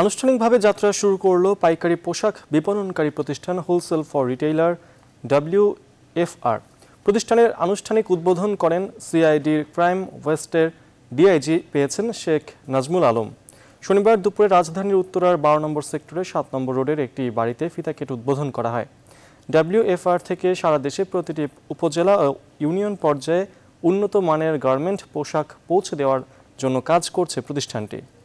আনুষ্ঠানিকভাবে যাত্রা শুরু করল পাইকারি পোশাক বিপণনকারী প্রতিষ্ঠান wholesale for retailer W FR প্রতিষ্ঠানের আনুষ্ঠানিক উদ্বোধন করেন সিআইডির ক্রাইম ওয়েস্টের ডিআইজি পেয়েছেন শেখ নাজমুল আলম শনিবার দুপুরে রাজধানীর উত্তরার বারো নম্বর সেক্টরে সাত নম্বর রোডের একটি বাড়িতে ফিতাকেট উদ্বোধন করা হয় এফআর থেকে সারা দেশে প্রতিটি উপজেলা ও ইউনিয়ন পর্যায়ে উন্নত মানের গার্মেন্ট পোশাক পৌঁছে দেওয়ার জন্য কাজ করছে প্রতিষ্ঠানটি